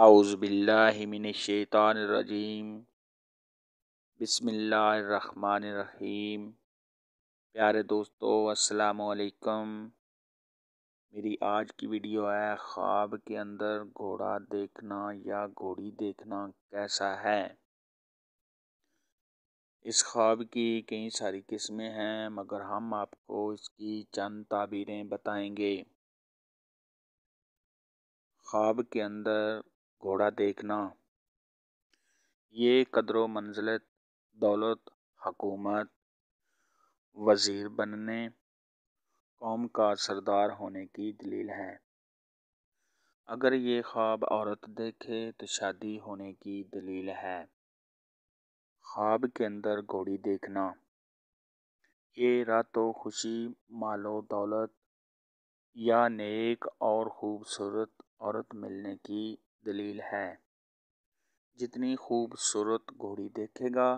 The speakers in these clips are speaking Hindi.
आउज़बिल्लिमिनशैतानरजीम बसमीम प्यारे दोस्तों अस्सलाम मेरी आज की वीडियो है ख्वाब के अंदर घोड़ा देखना या घोड़ी देखना कैसा है इस ख्वाब की कई सारी किस्में हैं मगर हम आपको इसकी चंद ताबीरें बताएंगे ख्वाब के अंदर घोड़ा देखना ये कदर मंजिलत दौलत हकूमत वज़ीर बनने कौम का सरदार होने की दलील है अगर ये ख्वाब औरत देखे तो शादी होने की दलील है ख्वाब के अंदर घोड़ी देखना ये रातों खुशी मालो दौलत या नेक और ख़ूबसूरत औरत मिलने की दलील है जितनी खूबसूरत घोड़ी देखेगा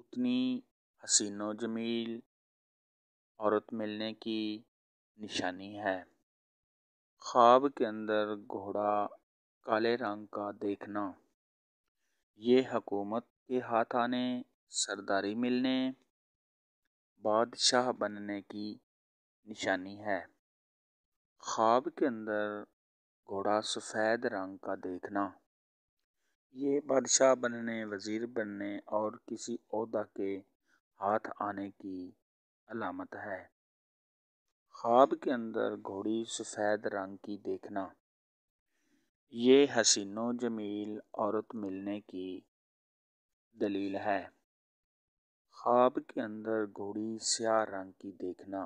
उतनी हसीनो जमील औरत मिलने की निशानी है ख्वाब के अंदर घोड़ा काले रंग का देखना ये हकूमत के हाथ आने सरदारी मिलने बादशाह बनने की निशानी है ख्वाब के अंदर घोड़ा सफेद रंग का देखना ये बादशाह बनने वज़ीर बनने और किसी अहदा के हाथ आने की अलामत है ख्वाब के अंदर घोड़ी सफ़ेद रंग की देखना ये हसीनो जमील औरत मिलने की दलील है ख्वाब के अंदर घोड़ी स्याह रंग की देखना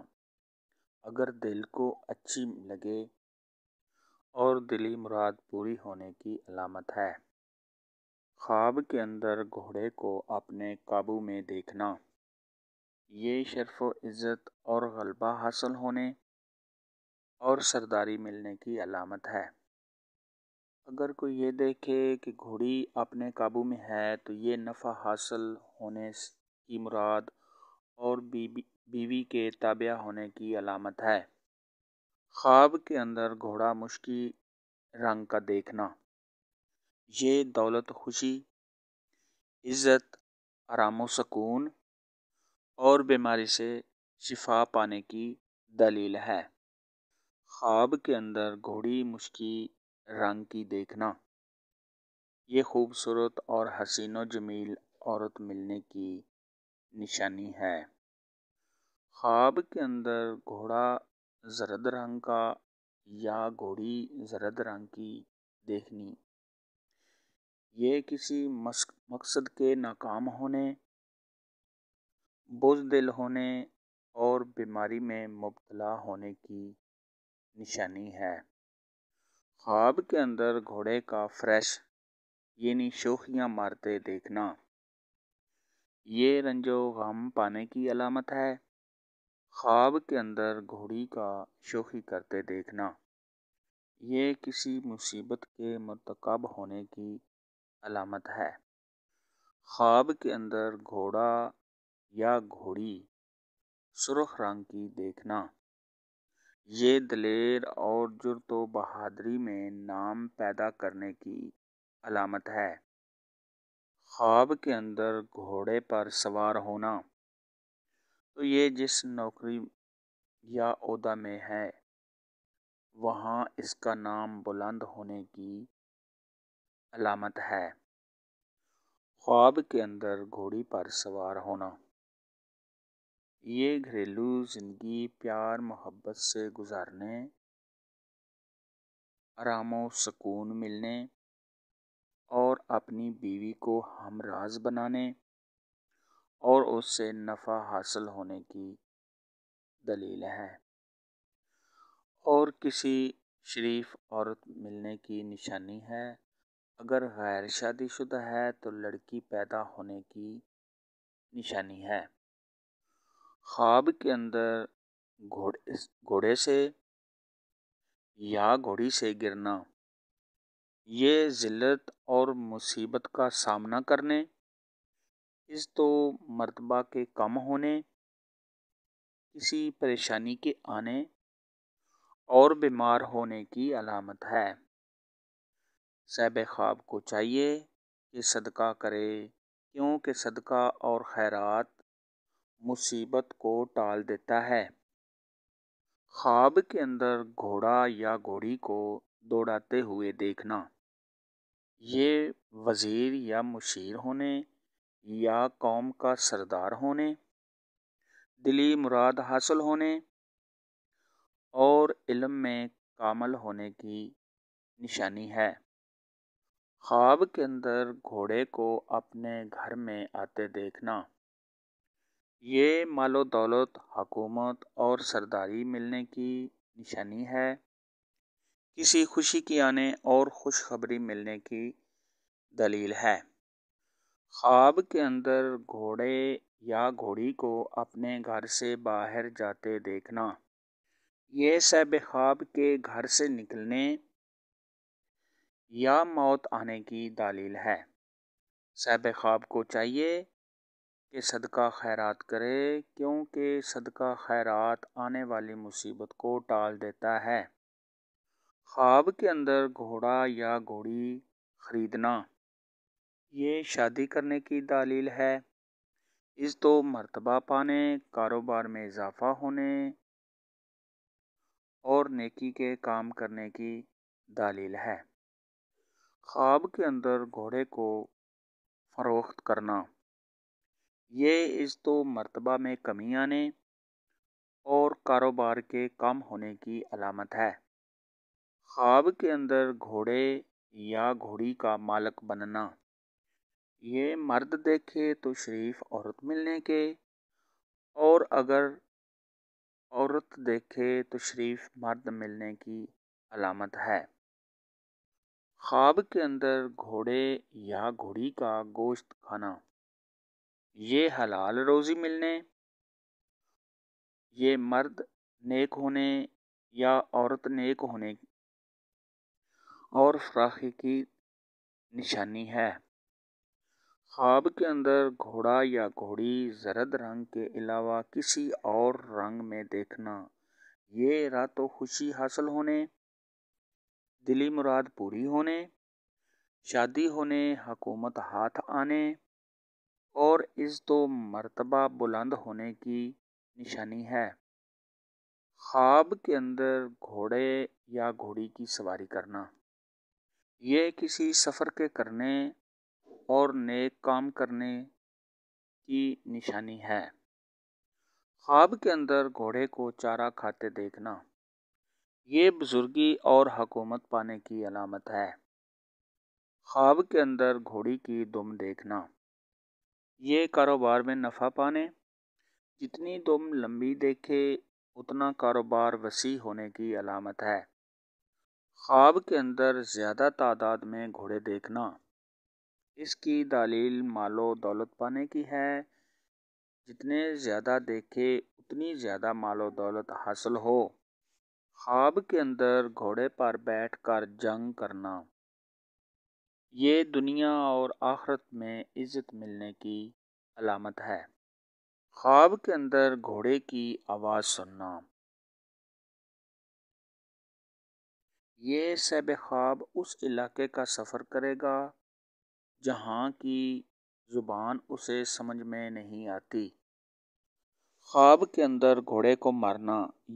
अगर दिल को अच्छी लगे और दिली मुराद पूरी होने की अलामत है ख्वाब के अंदर घोड़े को अपने काबू में देखना ये शर्फ इज़्ज़त और गलबा हासिल होने और सरदारी मिलने की अलामत है अगर कोई ये देखे कि घोड़ी अपने काबू में है तो ये नफ़ा हासिल होने की मुराद और बीबी बीवी के ताबिया होने की अलामत है ख्वाब के अंदर घोड़ा मुश्की रंग का देखना ये दौलत खुशी इज़्ज़त आराम सकून और बीमारी से शिफा पाने की दलील है ख्वाब के अंदर घोड़ी मुश्की रंग की देखना ये खूबसूरत और हसीनो जमील औरत मिलने की निशानी है ख्वाब के अंदर घोड़ा जरद रंग का या घोड़ी जरद रंग की देखनी ये किसी मकसद के नाकाम होने बुजदिल होने और बीमारी में मुबतला होने की निशानी है ख्वाब के अंदर घोड़े का फ्रेश यानी शोखियाँ मारते देखना ये रंजो गम पाने की अलामत है ख्वाब के अंदर घोड़ी का शोखी करते देखना ये किसी मुसीबत के मरतकब होने की अलामत है ख्वाब के अंदर घोड़ा या घोड़ी सुरख रंग की देखना ये दलेर और जुर्त व बहादरी में नाम पैदा करने की अलामत है ख्वाब के अंदर घोड़े पर सवार होना तो ये जिस नौकरी या अहदा में है वहाँ इसका नाम बुलंद होने की अलामत है ख्वाब के अंदर घोड़ी पर सवार होना ये घरेलू ज़िंदगी प्यार मोहब्बत से गुजारने आराम व सुकून मिलने और अपनी बीवी को हमराज बनाने और उससे नफ़ा हासिल होने की दलील है और किसी शरीफ औरत मिलने की निशानी है अगर गैर शादीशुदा है तो लड़की पैदा होने की निशानी है ख्वाब के अंदर घोड़े घोड़े से या घोड़ी से गिरना ये ज़िल्लत और मुसीबत का सामना करने इस तो मरतबा के कम होने किसी परेशानी के आने और बीमार होने की अलामत है सैब ख़्वाब को चाहिए कि सदका करे क्योंकि सदका और खैरात मुसीबत को टाल देता है ख्वाब के अंदर घोड़ा या घोड़ी को दौड़ाते हुए देखना ये वज़ीर या मुशीर होने या कौम का सरदार होने दिली मुराद हासिल होने और इलम में कामल होने की निशानी है ख्वाब के अंदर घोड़े को अपने घर में आते देखना ये मालो दौलत हकूमत और सरदारी मिलने की निशानी है किसी खुशी की आने और खुशखबरी मिलने की दलील है ख्वाब के अंदर घोड़े या घोड़ी को अपने घर से बाहर जाते देखना ये सब ख्वाब के घर से निकलने या मौत आने की दालील है सब ख्वाब को चाहिए कि सदका खैरात करे क्योंकि सदका खैरात आने वाली मुसीबत को टाल देता है ख्वाब के अंदर घोड़ा या घोड़ी खरीदना ये शादी करने की दालील है इस तो मरतबा पाने कारोबार में इजाफा होने और नेकी के काम करने की दालील है ख्वाब के अंदर घोड़े को फरोख्त करना ये इस तो मरतबा में कमी आने और कारोबार के कम होने की अलामत है ख्वाब के अंदर घोड़े या घोड़ी का मालक बनना ये मर्द देखे तो शरीफ औरत मिलने के और अगर औरत देखे तो शरीफ मर्द मिलने की अलामत है ख्वाब के अंदर घोड़े या घोड़ी का गोश्त खाना ये हलाल रोज़ी मिलने ये मर्द नेक होने या औरत नेक होने और फराखी की निशानी है ख्वाब के अंदर घोड़ा या घोड़ी जरद रंग के अलावा किसी और रंग में देखना ये रातों खुशी हासिल होने दिली मुराद पूरी होने शादी होने हकूमत हाथ आने और इस दो मर्तबा बुलंद होने की निशानी है ख्वाब के अंदर घोड़े या घोड़ी की सवारी करना ये किसी सफ़र के करने और नेक काम करने की निशानी है ख्वाब के अंदर घोड़े को चारा खाते देखना ये बुजुर्गी और हकूमत पाने की अलामत है ख्वाब के अंदर घोड़ी की दुम देखना ये कारोबार में नफ़ा पाने जितनी दुम लंबी देखे उतना कारोबार वसी होने की अलामत है ख्वाब के अंदर ज़्यादा तादाद में घोड़े देखना इसकी दलील मालो दौलत पाने की है जितने ज़्यादा देखे उतनी ज़्यादा मालो दौलत हासिल हो ख्वाब के अंदर घोड़े पर बैठ कर जंग करना ये दुनिया और आखरत में इज़्ज़त मिलने की अलामत है ख्वाब के अंदर घोड़े की आवाज़ सुनना ये सब ख्वाब उस इलाके का सफ़र करेगा जहाँ की ज़ुबान उसे समझ में नहीं आती ख्वाब के अंदर घोड़े को मारना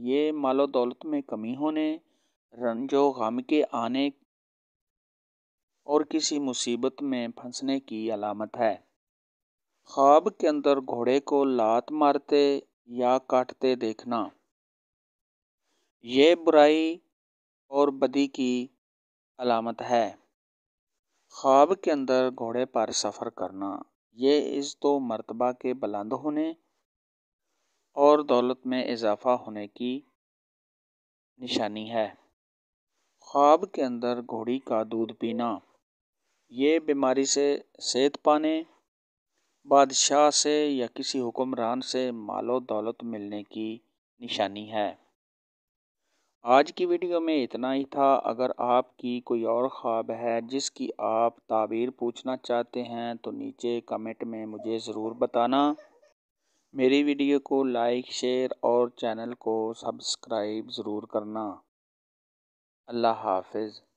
ये मालो दौलत में कमी होने रंजो गम के आने और किसी मुसीबत में फंसने की अलामत है ख्वाब के अंदर घोड़े को लात मारते या काटते देखना ये बुराई और बदी की अलामत है ख्वाब के अंदर घोड़े पर सफ़र करना ये इस दो मरतबा के बुलंद होने और दौलत में इजाफ़ा होने की निशानी है ख्वाब के अंदर घोड़ी का दूध पीना ये बीमारी से सेहत पाने बादशाह से या किसी हुक्मरान से मालो दौलत मिलने की निशानी है आज की वीडियो में इतना ही था अगर आपकी कोई और ख्वाब है जिसकी आप ताबीर पूछना चाहते हैं तो नीचे कमेंट में मुझे ज़रूर बताना मेरी वीडियो को लाइक शेयर और चैनल को सब्सक्राइब ज़रूर करना अल्लाह हाफिज़